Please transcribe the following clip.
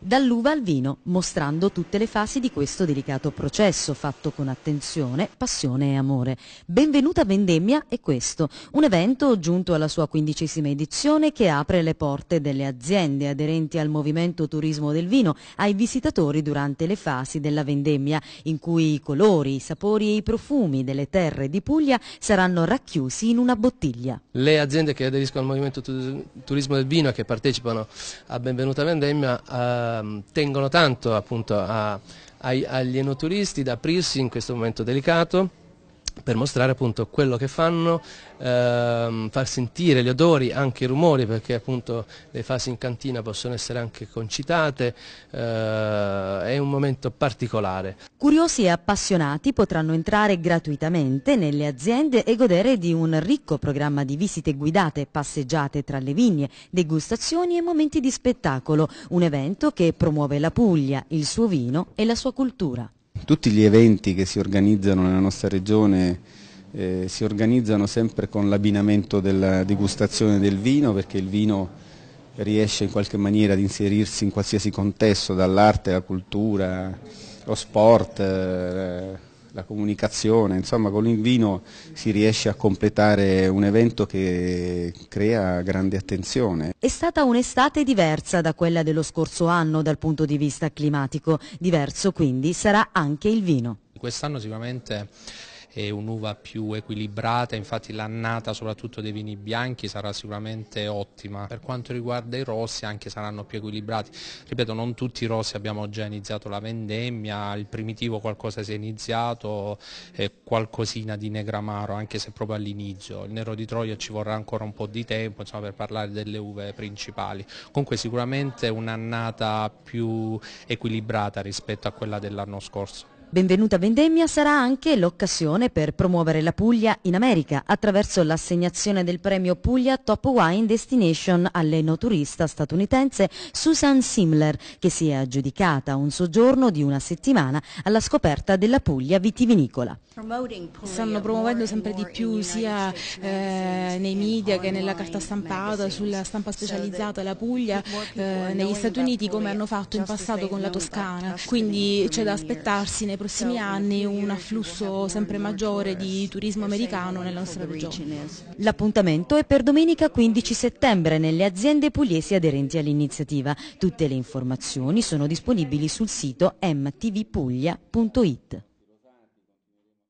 dall'uva al vino, mostrando tutte le fasi di questo delicato processo, fatto con attenzione, passione e amore. Benvenuta Vendemmia è questo, un evento giunto alla sua quindicesima edizione che apre le porte delle aziende aderenti al movimento turismo del vino ai visitatori durante le fasi della vendemmia, in cui i colori, i sapori e i profumi delle terre di Puglia saranno racchiusi in una bottiglia. Le aziende che aderiscono al movimento turismo del vino e che partecipano a Benvenuta Vendemmia... Eh Ehm, tengono tanto appunto a, ai, agli enoturisti ad aprirsi in questo momento delicato per mostrare appunto quello che fanno, ehm, far sentire gli odori, anche i rumori, perché appunto le fasi in cantina possono essere anche concitate, eh, è un momento particolare. Curiosi e appassionati potranno entrare gratuitamente nelle aziende e godere di un ricco programma di visite guidate, passeggiate tra le vigne, degustazioni e momenti di spettacolo, un evento che promuove la Puglia, il suo vino e la sua cultura tutti gli eventi che si organizzano nella nostra regione eh, si organizzano sempre con l'abbinamento della degustazione del vino perché il vino riesce in qualche maniera ad inserirsi in qualsiasi contesto, dall'arte, la cultura, lo sport, eh, la comunicazione, insomma con il vino si riesce a completare un evento che crea grande attenzione. È stata un'estate diversa da quella dello scorso anno dal punto di vista climatico, diverso quindi sarà anche il vino. Quest'anno sicuramente è un'uva più equilibrata, infatti l'annata soprattutto dei vini bianchi sarà sicuramente ottima. Per quanto riguarda i rossi anche saranno più equilibrati. Ripeto, non tutti i rossi abbiamo già iniziato la vendemmia, il primitivo qualcosa si è iniziato, eh, qualcosina di negramaro anche se proprio all'inizio. Il nero di Troia ci vorrà ancora un po' di tempo insomma, per parlare delle uve principali. Comunque sicuramente un'annata più equilibrata rispetto a quella dell'anno scorso. Benvenuta Vendemmia sarà anche l'occasione per promuovere la Puglia in America attraverso l'assegnazione del premio Puglia Top Wine Destination all'enoturista statunitense Susan Simler che si è aggiudicata un soggiorno di una settimana alla scoperta della Puglia vitivinicola. Stanno promuovendo sempre di più sia eh, nei media che nella carta stampata, sulla stampa specializzata la Puglia, eh, negli Stati Uniti come hanno fatto in passato con la Toscana, quindi c'è da aspettarsi nei prossimi anni un afflusso sempre maggiore di turismo americano nella nostra regione. L'appuntamento è per domenica 15 settembre nelle aziende pugliesi aderenti all'iniziativa. Tutte le informazioni sono disponibili sul sito mtvpuglia.it.